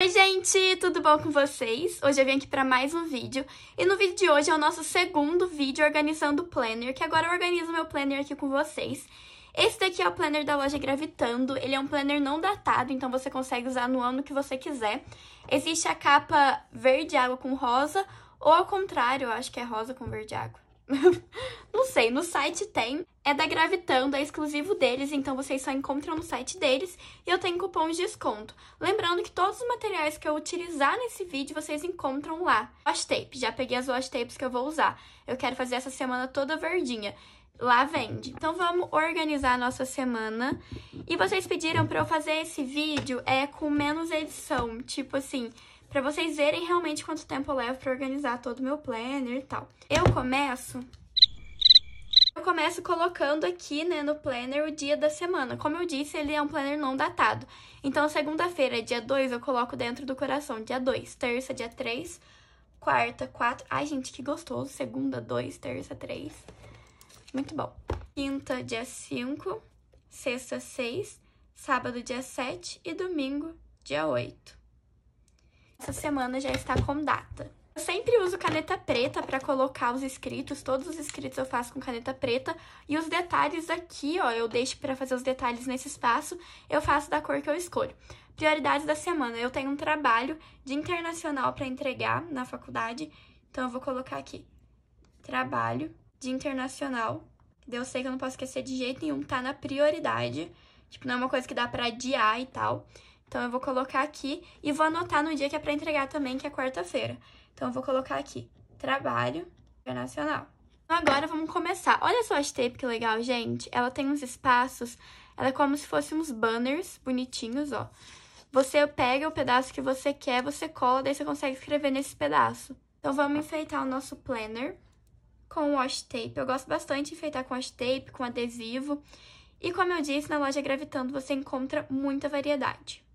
Oi gente, tudo bom com vocês? Hoje eu vim aqui para mais um vídeo e no vídeo de hoje é o nosso segundo vídeo organizando o planner, que agora eu organizo meu planner aqui com vocês. Esse daqui é o planner da loja Gravitando, ele é um planner não datado, então você consegue usar no ano que você quiser. Existe a capa verde água com rosa, ou ao contrário, eu acho que é rosa com verde água. não sei, no site tem. É da Gravitando, é exclusivo deles, então vocês só encontram no site deles e eu tenho cupom de desconto. Lembrando que todos os materiais que eu utilizar nesse vídeo vocês encontram lá. Wash tape, já peguei as wash tapes que eu vou usar. Eu quero fazer essa semana toda verdinha lá vende. Então vamos organizar a nossa semana. E vocês pediram para eu fazer esse vídeo é com menos edição, tipo assim, para vocês verem realmente quanto tempo eu levo para organizar todo o meu planner e tal. Eu começo eu começo colocando aqui, né, no planner o dia da semana. Como eu disse, ele é um planner não datado. Então, segunda-feira, dia 2, eu coloco dentro do coração, dia 2. Terça, dia 3. Quarta, 4. Ai, gente, que gostoso. Segunda, 2. Terça, 3. Muito bom. Quinta, dia 5. Sexta, 6. Sábado, dia 7. E domingo, dia 8. Essa semana já está com data. Eu sempre uso caneta preta para colocar os escritos, todos os escritos eu faço com caneta preta e os detalhes aqui, ó, eu deixo para fazer os detalhes nesse espaço, eu faço da cor que eu escolho. Prioridades da semana, eu tenho um trabalho de internacional para entregar na faculdade, então eu vou colocar aqui. Trabalho de internacional. Eu sei que eu não posso esquecer de jeito nenhum, tá na prioridade. Tipo, não é uma coisa que dá para adiar e tal. Então eu vou colocar aqui e vou anotar no dia que é para entregar também, que é quarta-feira. Então eu vou colocar aqui, trabalho internacional. Então agora vamos começar. Olha só a tape que legal, gente. Ela tem uns espaços, ela é como se fossem uns banners bonitinhos, ó. Você pega o pedaço que você quer, você cola, daí você consegue escrever nesse pedaço. Então vamos enfeitar o nosso planner com washi tape. Eu gosto bastante de enfeitar com washi tape, com adesivo. E como eu disse, na loja Gravitando você encontra muita variedade.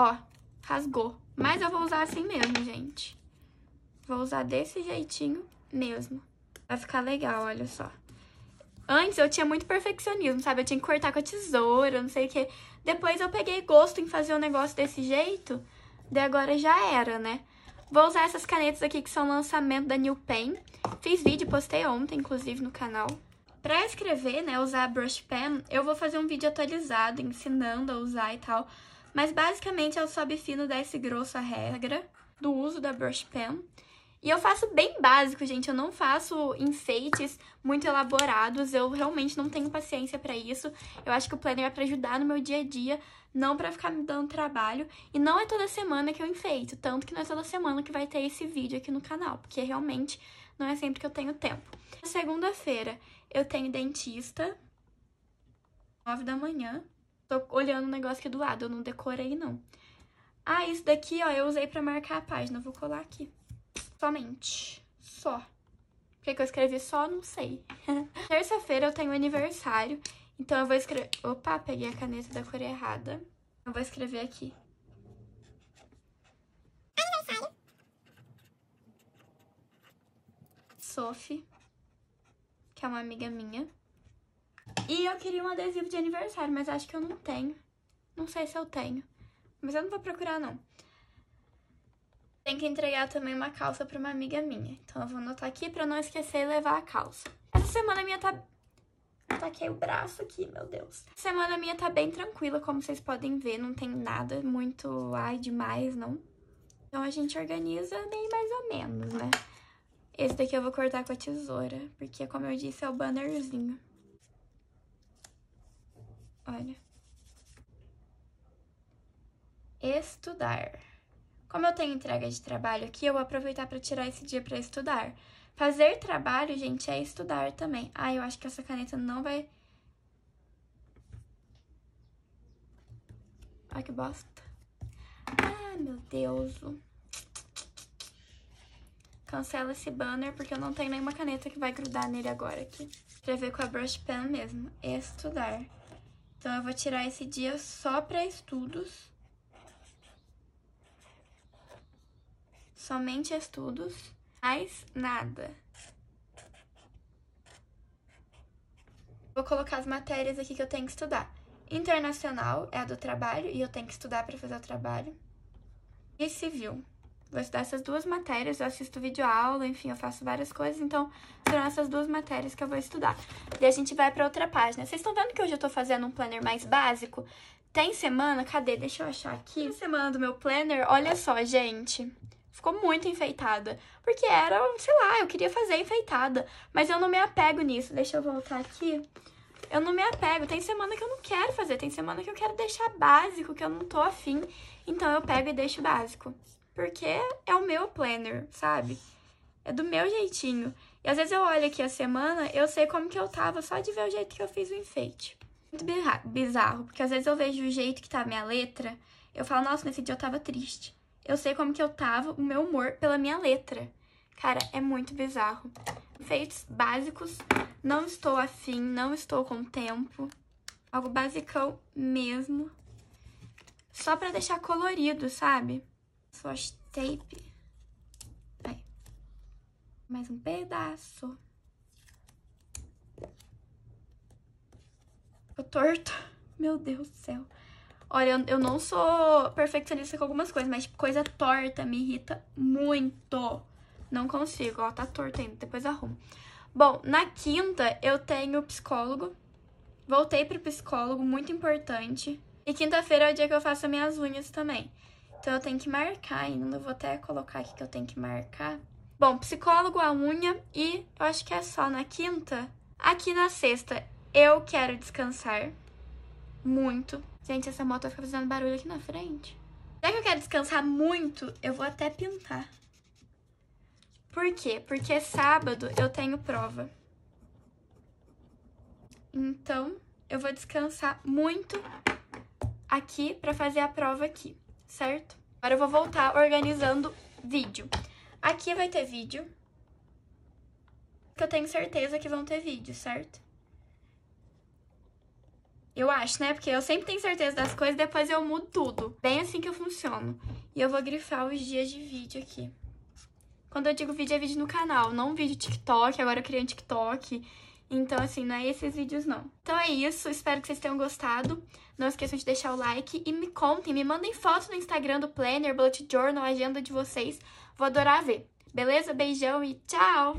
Ó, rasgou. Mas eu vou usar assim mesmo, gente. Vou usar desse jeitinho mesmo. Vai ficar legal, olha só. Antes eu tinha muito perfeccionismo, sabe? Eu tinha que cortar com a tesoura, não sei o quê. Depois eu peguei gosto em fazer um negócio desse jeito. Daí agora já era, né? Vou usar essas canetas aqui que são lançamento da New Pen. Fiz vídeo, postei ontem, inclusive, no canal. Pra escrever, né, usar a brush pen, eu vou fazer um vídeo atualizado, ensinando a usar e tal. Mas basicamente é o sobe fino, desce grosso a regra do uso da brush pen. E eu faço bem básico, gente. Eu não faço enfeites muito elaborados. Eu realmente não tenho paciência para isso. Eu acho que o planner é para ajudar no meu dia a dia, não para ficar me dando trabalho. E não é toda semana que eu enfeito, tanto que não é toda semana que vai ter esse vídeo aqui no canal, porque realmente não é sempre que eu tenho tempo. Segunda-feira eu tenho dentista, 9 da manhã. Tô olhando o negócio aqui do lado, eu não decorei, não. Ah, isso daqui, ó, eu usei pra marcar a página. vou colar aqui. Somente. Só. o que, que eu escrevi só? Não sei. Terça-feira eu tenho aniversário. Então eu vou escrever... Opa, peguei a caneta da cor errada. Eu vou escrever aqui. Aniversário. Sophie, que é uma amiga minha. E eu queria um adesivo de aniversário, mas acho que eu não tenho. Não sei se eu tenho. Mas eu não vou procurar, não. Tem que entregar também uma calça pra uma amiga minha. Então eu vou anotar aqui pra não esquecer e levar a calça. Essa semana minha tá... Ataquei o braço aqui, meu Deus. semana minha tá bem tranquila, como vocês podem ver. Não tem nada muito... Ai, demais, não. Então a gente organiza meio mais ou menos, né? Esse daqui eu vou cortar com a tesoura, porque como eu disse, é o bannerzinho. Olha. Estudar. Como eu tenho entrega de trabalho aqui, eu vou aproveitar para tirar esse dia para estudar. Fazer trabalho, gente, é estudar também. Ah, eu acho que essa caneta não vai... Ai, que bosta. Ah, meu Deus. Cancela esse banner, porque eu não tenho nenhuma caneta que vai grudar nele agora aqui. Escrever com a brush pen mesmo. Estudar. Então, eu vou tirar esse dia só para estudos. Somente estudos, mais nada. Vou colocar as matérias aqui que eu tenho que estudar. Internacional é a do trabalho e eu tenho que estudar para fazer o trabalho. E civil vou estudar essas duas matérias, eu assisto vídeo aula, enfim, eu faço várias coisas, então serão essas duas matérias que eu vou estudar. E a gente vai para outra página. Vocês estão vendo que hoje eu tô fazendo um planner mais básico? Tem semana, cadê? Deixa eu achar aqui. Tem semana do meu planner, olha só, gente. Ficou muito enfeitada. Porque era, sei lá, eu queria fazer enfeitada. Mas eu não me apego nisso. Deixa eu voltar aqui. Eu não me apego. Tem semana que eu não quero fazer. Tem semana que eu quero deixar básico, que eu não tô afim. Então eu pego e deixo básico. Porque é o meu planner, sabe? É do meu jeitinho. E às vezes eu olho aqui a semana, eu sei como que eu tava só de ver o jeito que eu fiz o enfeite. Muito bizarro, porque às vezes eu vejo o jeito que tá a minha letra, eu falo, nossa, nesse dia eu tava triste. Eu sei como que eu tava, o meu humor, pela minha letra. Cara, é muito bizarro. Enfeites básicos, não estou afim, não estou com tempo. Algo basicão mesmo. Só pra deixar colorido, sabe? Swatch Tape. Aí. Mais um pedaço. Tô torto. Meu Deus do céu. Olha, eu, eu não sou perfeccionista com algumas coisas, mas tipo, coisa torta me irrita muito. Não consigo, ó, tá torto ainda, depois arrumo. Bom, na quinta eu tenho psicólogo. Voltei pro psicólogo, muito importante. E quinta-feira é o dia que eu faço minhas unhas também. Então eu tenho que marcar ainda, eu vou até colocar aqui que eu tenho que marcar. Bom, psicólogo, a unha e eu acho que é só na quinta. Aqui na sexta, eu quero descansar muito. Gente, essa moto vai ficar fazendo barulho aqui na frente. Já que eu quero descansar muito, eu vou até pintar. Por quê? Porque é sábado eu tenho prova. Então, eu vou descansar muito aqui pra fazer a prova aqui certo? Agora eu vou voltar organizando vídeo. Aqui vai ter vídeo, que eu tenho certeza que vão ter vídeo, certo? Eu acho, né? Porque eu sempre tenho certeza das coisas, depois eu mudo tudo. Bem assim que eu funciono. E eu vou grifar os dias de vídeo aqui. Quando eu digo vídeo, é vídeo no canal, não vídeo TikTok. Agora eu criei um TikTok então, assim, não é esses vídeos, não. Então é isso, espero que vocês tenham gostado. Não esqueçam de deixar o like e me contem, me mandem fotos no Instagram do Planner, Bullet Journal, agenda de vocês. Vou adorar ver. Beleza? Beijão e tchau!